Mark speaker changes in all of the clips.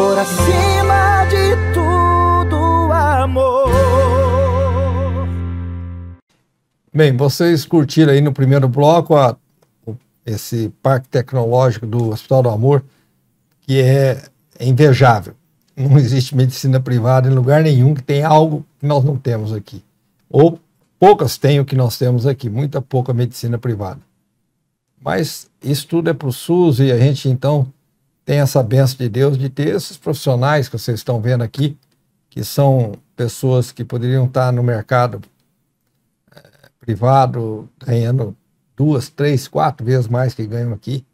Speaker 1: por acima de tudo, amor. Bem, vocês curtiram aí no primeiro bloco a, esse parque tecnológico do Hospital do Amor, que é invejável. Não existe medicina privada em lugar nenhum que tem algo que nós não temos aqui. Ou poucas têm o que nós temos aqui, muita pouca medicina privada. Mas isso tudo é para o SUS e a gente então tem essa benção de Deus de ter esses profissionais que vocês estão vendo aqui, que são pessoas que poderiam estar no mercado é, privado ganhando duas, três, quatro vezes mais que ganham aqui,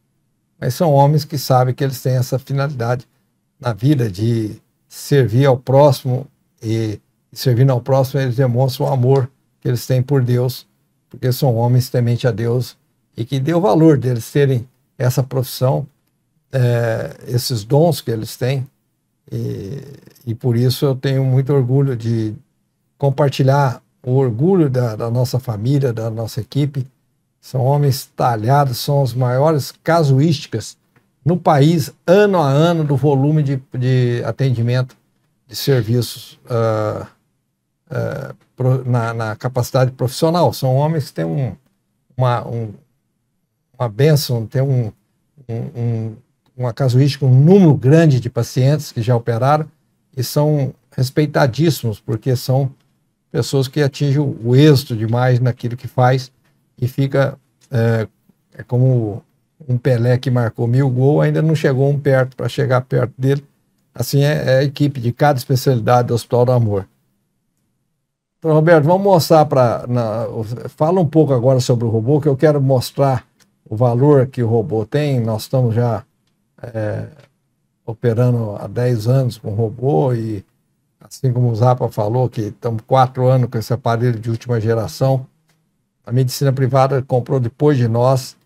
Speaker 1: mas são homens que sabem que eles têm essa finalidade na vida de servir ao próximo e, e servindo ao próximo eles demonstram o amor que eles têm por Deus, porque são homens temente a Deus e que deu valor deles terem essa profissão é, esses dons que eles têm e, e, por isso eu tenho muito orgulho de compartilhar o orgulho da, da nossa família, da nossa equipe. São homens talhados, são as maiores casuísticas no país, ano a ano, do volume de, de atendimento de serviços uh, uh, pro, na, na, capacidade profissional. São homens que têm um, uma, um, uma bênção, têm um, um, um uma casuística, um número grande de pacientes que já operaram e são respeitadíssimos, porque são pessoas que atingem o êxito demais naquilo que faz e fica é, é como um Pelé que marcou mil gols, ainda não chegou um perto para chegar perto dele. Assim é, é, a equipe de cada especialidade do Hospital do Amor. Então, Roberto, vamos mostrar para. Fala um pouco agora sobre o robô, que eu quero mostrar o valor que o robô tem. Nós estamos já é, operando há 10 anos com robô e assim como o Zapa falou, que estamos quatro anos com esse aparelho de última geração, a medicina privada comprou depois de nós.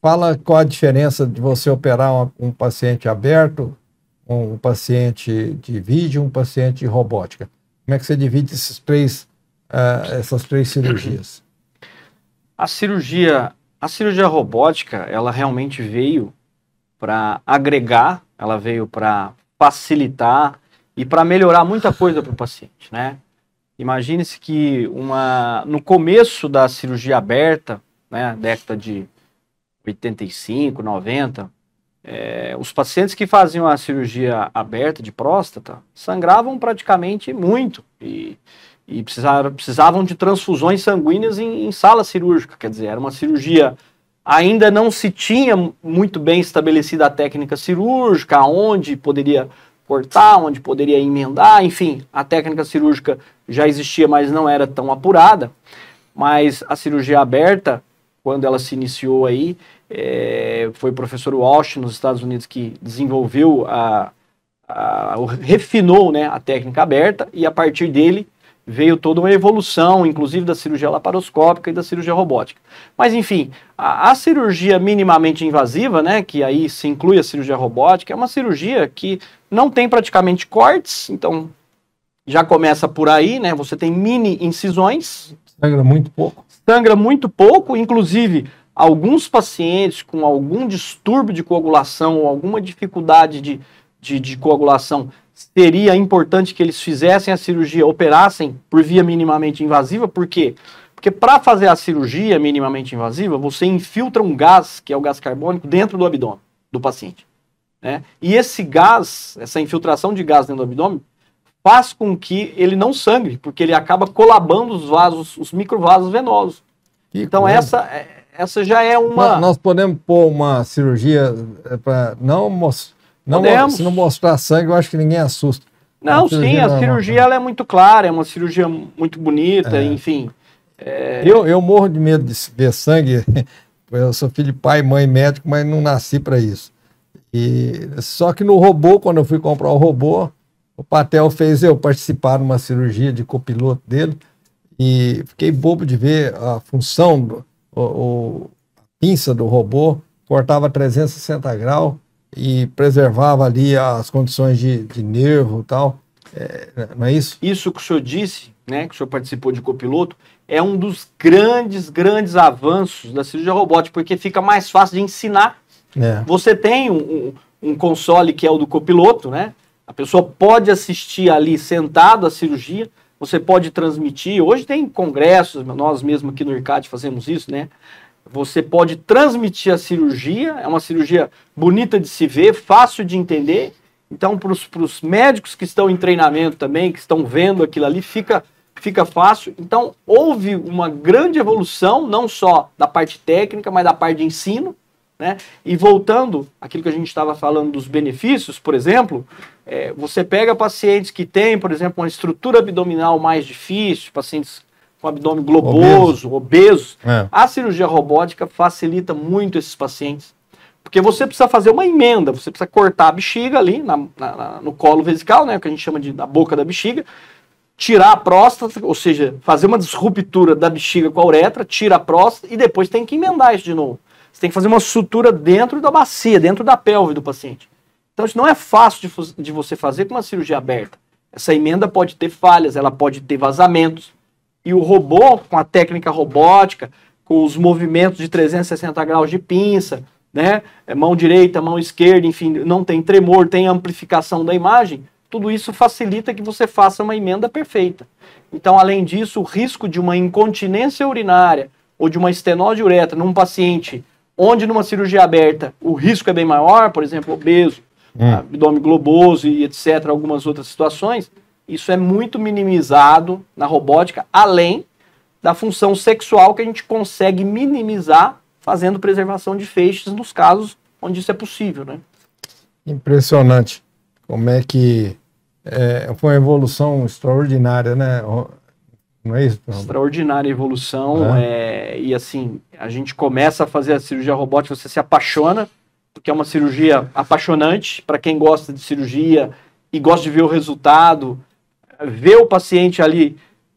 Speaker 1: Fala qual a diferença de você operar uma, um paciente aberto, um paciente de vídeo, um paciente de robótica. Como é que você divide esses três, uh, essas três cirurgias?
Speaker 2: A cirurgia, a cirurgia robótica, ela realmente veio para agregar, ela veio para facilitar e para melhorar muita coisa para o paciente, né? Imagine-se que uma, no começo da cirurgia aberta, né, década de 85, 90, é, os pacientes que faziam a cirurgia aberta de próstata sangravam praticamente muito e, e precisavam, precisavam de transfusões sanguíneas em, em sala cirúrgica, quer dizer, era uma cirurgia ainda não se tinha muito bem estabelecida a técnica cirúrgica, onde poderia cortar, onde poderia emendar, enfim, a técnica cirúrgica já existia, mas não era tão apurada. Mas a cirurgia aberta, quando ela se iniciou aí, é, foi o professor Walsh nos Estados Unidos que desenvolveu a, a, refinou né, a técnica aberta e a partir dele veio toda uma evolução, inclusive da cirurgia laparoscópica e da cirurgia robótica. Mas enfim, a, a, cirurgia minimamente invasiva, né, que aí se inclui a cirurgia robótica, é uma cirurgia que não tem praticamente cortes, então já começa por aí, né? Você tem mini incisões. Sangra muito pouco. Sangra muito pouco, inclusive alguns pacientes com algum distúrbio de coagulação ou alguma dificuldade de, de, de coagulação seria importante que eles fizessem a cirurgia, operassem por via minimamente invasiva, por quê? Porque para fazer a cirurgia minimamente invasiva, você infiltra um gás, que é o gás carbônico, dentro do abdômen do paciente. Né? E esse gás, essa infiltração de gás dentro do abdômen, faz com que ele não sangre, porque ele acaba colabando os vasos, os microvasos venosos. Que então coisa. essa essa já é uma nós, nós
Speaker 1: podemos pôr uma cirurgia é, para não mostrar não, Podemos. Se não mostrar sangue, eu acho que ninguém assusta. Não, sim, a não, é cirurgia
Speaker 2: não. Ela é muito clara, é uma cirurgia muito bonita, é. enfim. É... Eu,
Speaker 1: eu morro de medo de ver sangue. Eu sou filho de pai e mãe médico, mas não nasci para isso. E só que no robô, quando eu fui comprar o robô, o Patel fez eu participar de uma cirurgia de copiloto dele e fiquei bobo de ver a função do o, o a pinça do robô cortava 360 graus e preservava ali as condições de, de nervo e tal. É, não é isso?
Speaker 2: Isso que o senhor disse, né, que o senhor participou de copiloto, é um dos grandes, grandes avanços da cirurgia robótica, porque fica mais fácil de ensinar. É. Você tem um, um, console que é o do copiloto, né? A pessoa pode assistir ali sentado a cirurgia, você pode transmitir. Hoje tem congressos, nós mesmo aqui no IRCAD fazemos isso, né? Você pode transmitir a cirurgia, é uma cirurgia bonita de se ver, fácil de entender. Então, para os médicos que estão em treinamento também, que estão vendo aquilo ali, fica, fica fácil. Então, houve uma grande evolução, não só da parte técnica, mas da parte de ensino. Né? E voltando àquilo que a gente estava falando dos benefícios, por exemplo, é, você pega pacientes que têm, por exemplo, uma estrutura abdominal mais difícil, pacientes com abdômen globoso, obeso. obeso. É. A cirurgia robótica facilita muito esses pacientes. Porque você precisa fazer uma emenda, você precisa cortar a bexiga ali na, na, na, no colo vesical, né, que a gente chama de da boca da bexiga, tirar a próstata, ou seja, fazer uma disruptura da bexiga com a uretra, tira a próstata e depois tem que emendar isso de novo. Você tem que fazer uma sutura dentro da bacia, dentro da pelve do paciente. Então isso não é fácil de, de você fazer com uma cirurgia aberta. Essa emenda pode ter falhas, ela pode ter vazamentos. E o robô, com a técnica robótica, com os movimentos de 360 graus de pinça, né? É mão direita, mão esquerda, enfim, não tem tremor, tem amplificação da imagem, tudo isso facilita que você faça uma emenda perfeita. Então, além disso, o risco de uma incontinência urinária ou de uma estenose uretra num paciente onde numa cirurgia aberta o risco é bem maior, por exemplo, obeso, hum. abdômen globoso e etc, algumas outras situações, isso é muito minimizado na robótica, além da função sexual que a gente consegue minimizar fazendo preservação de feixes nos casos onde isso é possível, né?
Speaker 1: Impressionante como é que é, foi uma evolução extraordinária, né? Não é isso?
Speaker 2: Extraordinária evolução é. É, e assim a gente começa a fazer a cirurgia robótica, você se apaixona porque é uma cirurgia apaixonante para quem gosta de cirurgia e gosta de ver o resultado ver o paciente ali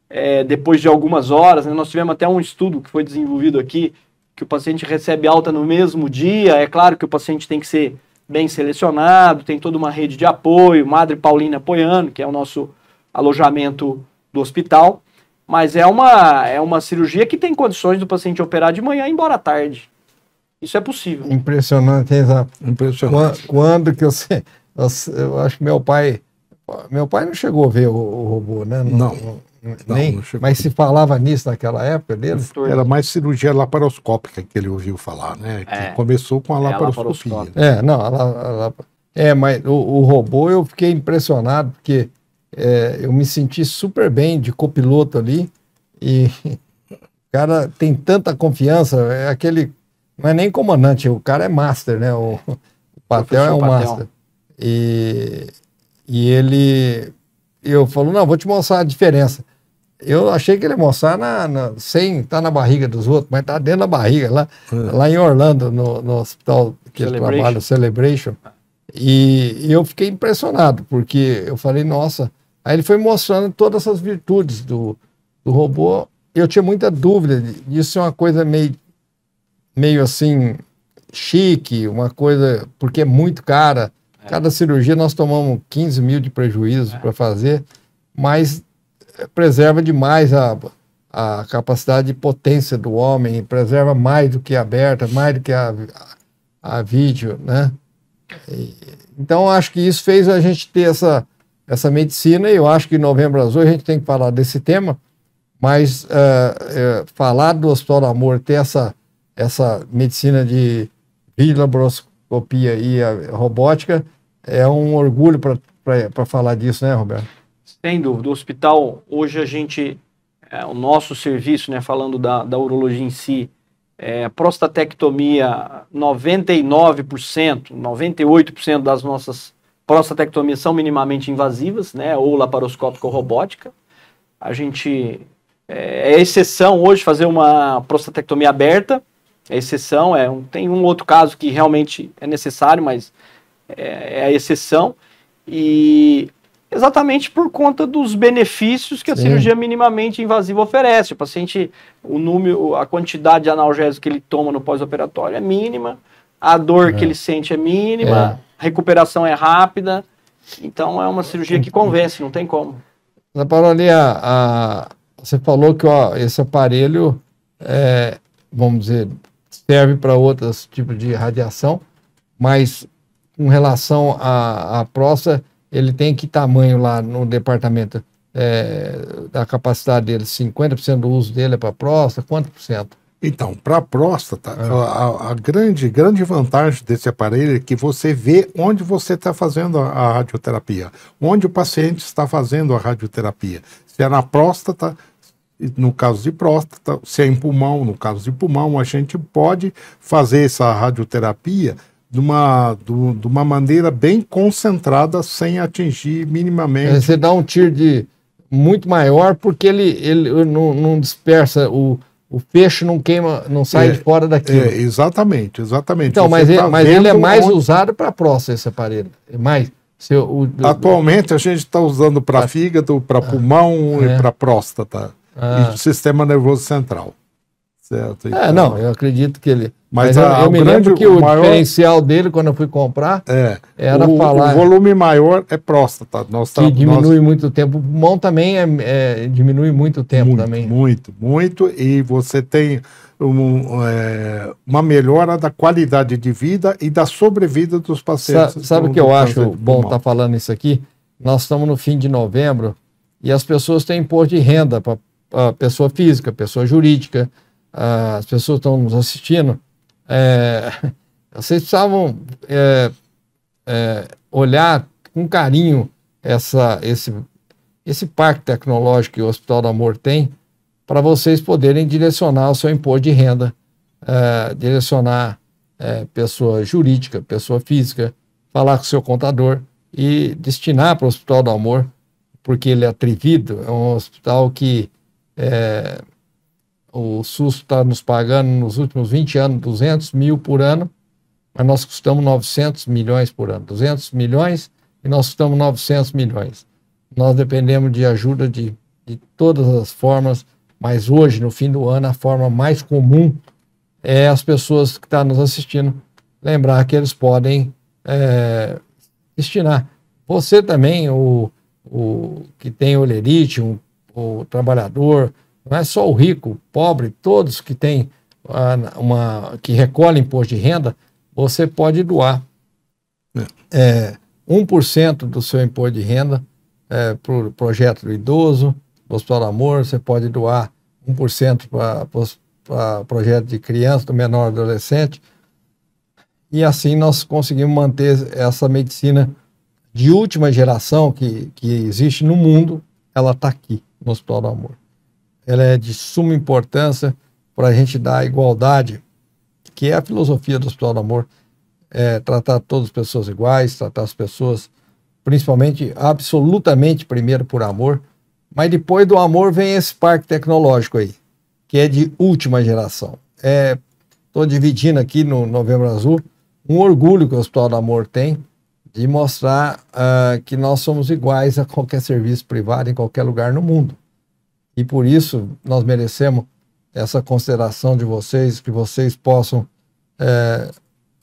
Speaker 2: é, depois de algumas horas. Né? Nós tivemos até um estudo que foi desenvolvido aqui, que o paciente recebe alta no mesmo dia. É claro que o paciente tem que ser bem selecionado, tem toda uma rede de apoio, Madre Paulina apoiando, que é o nosso alojamento do hospital. Mas é uma, é uma cirurgia que tem condições do paciente operar de manhã, embora tarde. Isso é possível.
Speaker 1: Impressionante, exato. Impressionante. Quando, quando que você. Eu, eu acho que meu pai meu pai não chegou a ver o, o robô, né? Não. não. não nem, não mas se falava nisso naquela época dele? Era mais cirurgia laparoscópica que ele ouviu falar, né? É. começou com a é, laparoscopia. É, não, a, a, a, é, mas o, o, robô eu fiquei impressionado porque é, eu me senti super bem de copiloto ali e o cara tem tanta confiança, é aquele não é nem comandante, o cara é master, né? O, o Patel é um master. E e ele. Eu falo, não, vou te mostrar a diferença. Eu achei que ele ia mostrar na, na sem estar tá na barriga dos outros, mas está dentro da barriga, lá, uhum. lá em Orlando, no, no hospital que ele trabalha, Celebration. E, e, eu fiquei impressionado, porque eu falei, nossa. Aí ele foi mostrando todas essas virtudes do, do robô. Eu tinha muita dúvida disso é uma coisa meio, meio assim, chique, uma coisa, porque é muito cara. É. Cada cirurgia nós tomamos 15 mil de prejuízo é. para fazer, mas eh, preserva demais a, a capacidade de potência do homem, preserva mais do que a aberta, mais do que a, a, a vídeo, né? E, então, acho que isso fez a gente ter essa, essa medicina, e eu acho que em novembro azul a gente tem que falar desse tema, mas uh, uh, falar do Hospital do Amor, ter essa, essa medicina de vilabros, copia e a robótica, é um orgulho para falar disso, né, Roberto?
Speaker 2: Sem dúvida. O hospital, hoje a gente, é, o nosso serviço, né, falando da, da urologia em si, é, prostatectomia, 99%, 98% das nossas prostatectomias são minimamente invasivas, né, ou laparoscópica ou robótica. A gente é, é exceção hoje fazer uma prostatectomia aberta, é exceção, é um, tem um outro caso que realmente é necessário, mas é, é a exceção. E exatamente por conta dos benefícios que a Sim. cirurgia minimamente invasiva oferece. O paciente, o número, a quantidade de analgésico que ele toma no pós-operatório é mínima, a dor é. que ele sente é mínima, é. a recuperação é rápida. Então é uma cirurgia que convence, não tem como.
Speaker 1: Na Parolinha, a, você falou que ó, esse aparelho é, vamos dizer, serve para outros tipos de radiação, mas com relação à, à próstata, ele tem que tamanho lá no departamento é, da capacidade dele? 50% do uso dele é para próstata? Quanto por cento? Então, para próstata, é. a, a, grande, grande vantagem desse aparelho é que você vê onde você está fazendo a, a radioterapia, onde o paciente está fazendo a radioterapia. Se é na próstata, no caso de próstata, se é em pulmão, no caso de pulmão, a gente pode fazer essa radioterapia de uma, de uma maneira bem concentrada, sem atingir minimamente. É, você dá um tiro de muito maior porque ele, ele não, não dispersa o, o peixe não queima, não sai é, de fora daquilo. É, exatamente, exatamente. Então, mas, é, tá ele, mas ele é mais onde... usado para próstata, esse aparelho. É mais. o, Atualmente o... a gente está usando para fígado, para ah, pulmão é. e para próstata ah. e do sistema nervoso central. Certo? É, então, é, não, eu acredito que ele. Mas, mas a, eu, eu me grande, lembro que o, maior... diferencial dele, quando eu fui comprar, é, era o, falar. O volume maior é próstata. Nós que tá- diminui muito o tempo. O pulmão também é, é, diminui muito o tempo muito, também. Muito, muito. E você tem um, é, uma melhora da qualidade de vida e da sobrevida dos pacientes. Sa sabe o que eu acho bom estar tá falando isso aqui? Nós estamos no fim de novembro e as pessoas têm imposto de renda para a pessoa física, pessoa jurídica, as pessoas estão nos assistindo, é, vocês precisavam é, é, olhar com carinho essa, esse, esse parque tecnológico que o Hospital do Amor tem para vocês poderem direcionar o seu imposto de renda, é, direcionar é, pessoa jurídica, pessoa física, falar com o seu contador e destinar para o Hospital do Amor, porque ele é atrevido, é um hospital que é, o SUS está nos pagando nos últimos 20 anos 200 mil por ano, mas nós custamos 900 milhões por ano. 200 milhões e nós custamos 900 milhões. Nós dependemos de ajuda de, de todas as formas, mas hoje, no fim do ano, a forma mais comum é as pessoas que estão tá nos assistindo lembrar que eles podem é, destinar. Você também, o, o que tem olerite, um o trabalhador, não é só o rico, o pobre, todos que têm ah, uma que recolhem imposto de renda, você pode doar é, 1% é, do seu imposto de renda é, para o projeto do idoso, do Hospital do Amor, você pode doar 1% para o projeto de criança, do menor adolescente. E assim nós conseguimos manter essa medicina de última geração que, que existe no mundo, ela está aqui no Hospital do Amor. Ela é de suma importância para a gente dar a igualdade, que é a filosofia do Hospital do Amor, é tratar todas as pessoas iguais, tratar as pessoas, principalmente, absolutamente primeiro por amor, mas depois do amor vem esse parque tecnológico aí, que é de última geração. Estou é, dividindo aqui no Novembro Azul um orgulho que o Hospital do Amor tem e mostrar uh, que nós somos iguais a qualquer serviço privado em qualquer lugar no mundo. E por isso nós merecemos essa consideração de vocês, que vocês possam eh,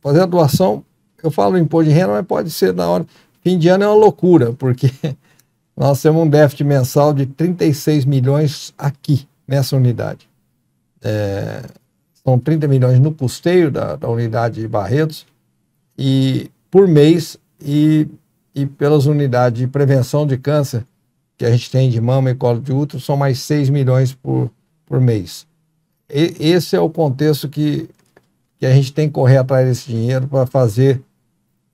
Speaker 1: fazer a doação. Eu falo imposto de renda, mas pode ser na hora. Fim de ano é uma loucura, porque nós temos um déficit mensal de 36 milhões aqui, nessa unidade. É, são 30 milhões no custeio da, da unidade de Barretos, e por mês e, e pelas unidades de prevenção de câncer que a gente tem de mama e colo de útero, são mais 6 milhões por, por mês. E, esse é o contexto que, que a gente tem que correr atrás desse dinheiro para fazer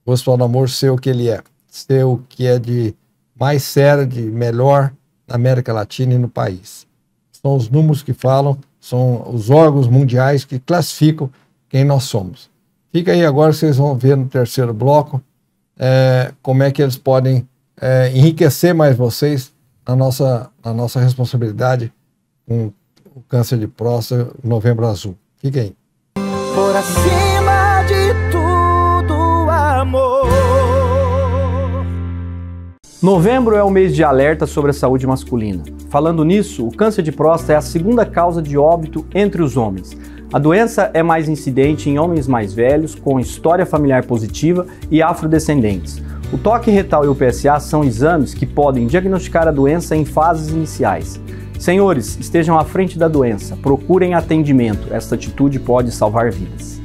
Speaker 1: o Hospital do Amor ser o que ele é, ser o que é de mais sério, de melhor na América Latina e no país. São os números que falam, são os órgãos mundiais que classificam quem nós somos. Fica aí agora, vocês vão ver no terceiro bloco é, como é que eles podem é, enriquecer mais vocês na nossa, na nossa responsabilidade com o câncer de próstata, novembro azul.
Speaker 2: Fiquem aí. Por acima de tudo, amor. Novembro é o mês de alerta sobre a saúde masculina. Falando nisso, o câncer de próstata é a segunda causa de óbito entre os homens. A doença é mais incidente em homens mais velhos, com história familiar positiva e afrodescendentes. O toque retal e o PSA são exames que podem diagnosticar a doença em fases iniciais. Senhores, estejam à frente da doença, procurem atendimento, esta atitude pode salvar vidas.